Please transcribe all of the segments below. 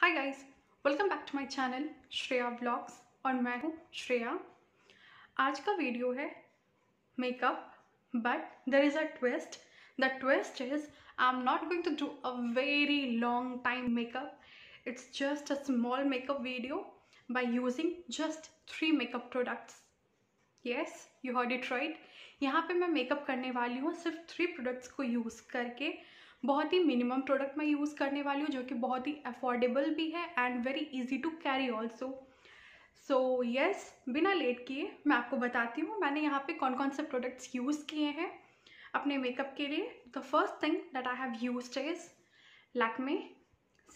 hi guys welcome back to my channel Shreya blogs और मैं हूँ श्रेया आज का वीडियो है makeup but there is a twist the twist is I am not going to do a very long time makeup it's just a small makeup video by using just three makeup products yes you heard it right यहाँ पर मैं makeup करने वाली हूँ सिर्फ three products को use करके बहुत ही मिनिमम प्रोडक्ट मैं यूज़ करने वाली हूँ जो कि बहुत ही अफोर्डेबल भी है and very easy to carry also so yes बिना लेट किए मैं आपको बताती हूँ मैंने यहाँ पे कौन कौन से प्रोडक्ट्स यूज़ किए हैं अपने मेकअप के लिए the first thing that I have use is Lakme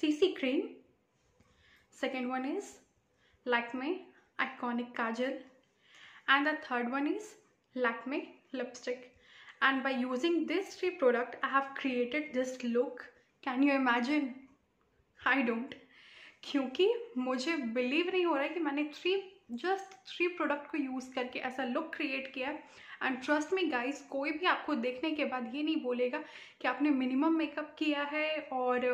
C C cream second one is Lakme iconic kajal the third one is Lakme Lakme lipstick and by using this three product I have created this look can you imagine I don't क्योंकि मुझे believe नहीं हो रहा है कि मैंने three just three product को use करके ऐसा लुक क्रिएट किया है एंड ट्रस्ट में गाइस कोई भी आपको देखने के बाद ये नहीं बोलेगा कि आपने मिनिमम मेकअप किया है और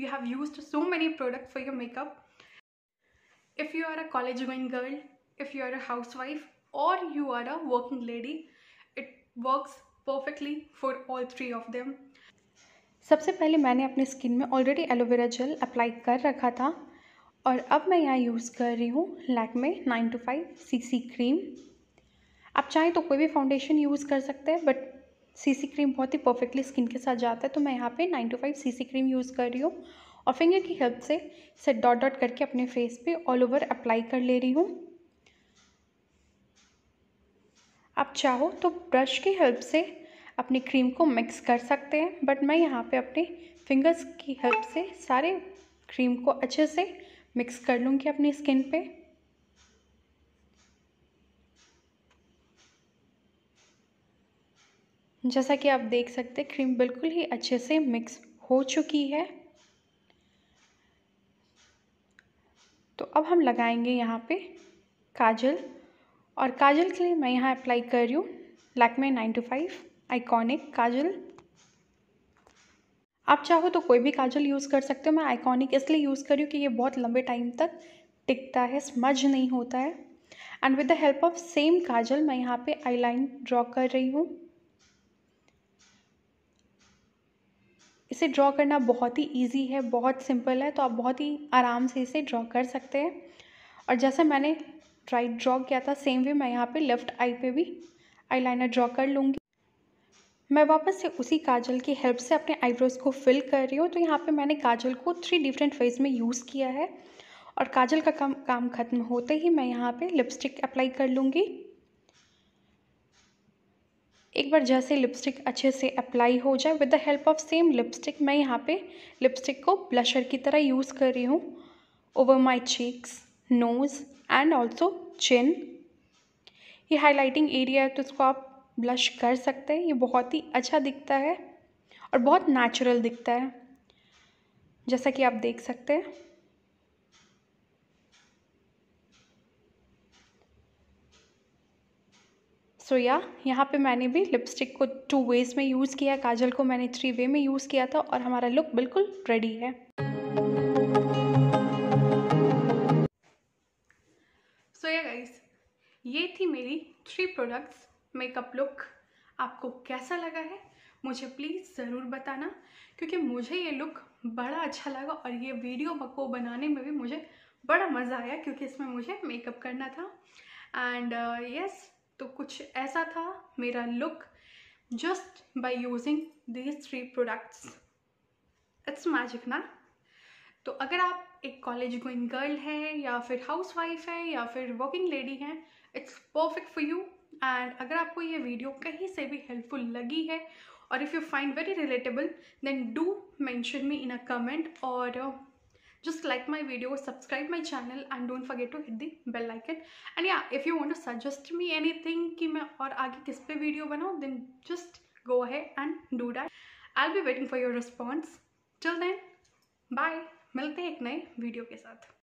you have use so many product for your makeup if you are a college going girl if you are a house wife और you are a working lady it works perfectly for all three of them सबसे पहले मैंने अपने skin में already aloe vera gel apply कर रखा था और अब मैं यहाँ यूज़ कर रही हूँ Lakme nine to five C C cream आप चाहें तो कोई भी फाउंडेशन यूज़ कर सकते हैं बट सी सी क्रीम बहुत ही परफेक्टली स्किन के साथ जाता है तो मैं यहाँ पे nine to five C C cream use कर रही हूँ और फिंगर की हेल्प से इसे डॉट डॉट करके अपने फेस पे ऑल ओवर अप्लाई कर ले रही हूँ आप चाहो तो ब्रश की हेल्प से अपनी क्रीम को मिक्स कर सकते हैं बट मैं यहाँ पे अपने फिंगर्स की हेल्प से सारे क्रीम को अच्छे से मिक्स कर लूँगी अपनी स्किन पे जैसा कि आप देख सकते हैं क्रीम बिल्कुल ही अच्छे से मिक्स हो चुकी है तो अब हम लगाएंगे यहाँ पे काजल और काजल के लिए मैं यहाँ अप्लाई कर रही हूँ Lakme nine to five iconic kajal आप चाहो तो कोई भी काजल यूज़ कर सकते हो मैं आइकॉनिक इसलिए यूज़ कर रही हूँ कि ये बहुत लंबे टाइम तक टिकता है स्मज नहीं होता है and with the help of same kajal मैं यहाँ पे आई लाइन ड्रॉ कर रही हूँ इसे ड्रॉ करना बहुत ही ईजी है बहुत सिंपल है तो आप बहुत ही आराम से इसे ड्रॉ कर सकते हैं और जैसे मैंने राइट ड्रॉ किया था सेम वे मैं यहाँ पे लेफ़्ट आई पे भी आईलाइनर ड्रॉ कर लूँगी मैं वापस से उसी काजल की हेल्प से अपने आईब्रोज़ को फिल कर रही हूँ तो यहाँ पे मैंने काजल को थ्री डिफरेंट वेज में यूज़ किया है और काजल का काम काम ख़त्म होते ही मैं यहाँ पे लिपस्टिक अप्लाई कर लूँगी एक बार जैसे लिपस्टिक अच्छे से अप्लाई हो जाए with the help of same lipstick मैं यहाँ पे लिपस्टिक को ब्लशर की तरह यूज़ कर रही हूँ over my cheeks nose and also chin ये हाईलाइटिंग एरिया है तो इसको आप ब्लश कर सकते हैं ये बहुत ही अच्छा दिखता है और बहुत नेचुरल दिखता है जैसा कि आप देख सकते हैं सो या यहाँ पे मैंने भी लिपस्टिक को टू वेज में यूज़ किया काजल को मैंने थ्री वे में यूज़ किया था और हमारा लुक बिल्कुल रेडी है गाइस ये थी मेरी थ्री प्रोडक्ट्स मेकअप लुक आपको कैसा लगा है मुझे प्लीज़ ज़रूर बताना क्योंकि मुझे ये लुक बड़ा अच्छा लगा और ये वीडियो को बनाने में भी मुझे बड़ा मज़ा आया क्योंकि इसमें मुझे मेकअप करना था एंड यस uh, yes, तो कुछ ऐसा था मेरा look just by using these three products it's magic ना तो अगर आप एक कॉलेज गोइंग गर्ल है या फिर हाउस वाइफ है या फिर वर्किंग लेडी है it's perfect for you and अगर आपको ये वीडियो कहीं से भी हेल्पफुल लगी है और if you find very relatable then do mention me in a comment और just like my video subscribe my channel and don't forget to hit the bell icon and yeah if you want to suggest me anything ki main aur aage kis pe video banau then just go ahead and do that i'll be waiting for your response till then bye मिलते हैं एक नए video के साथ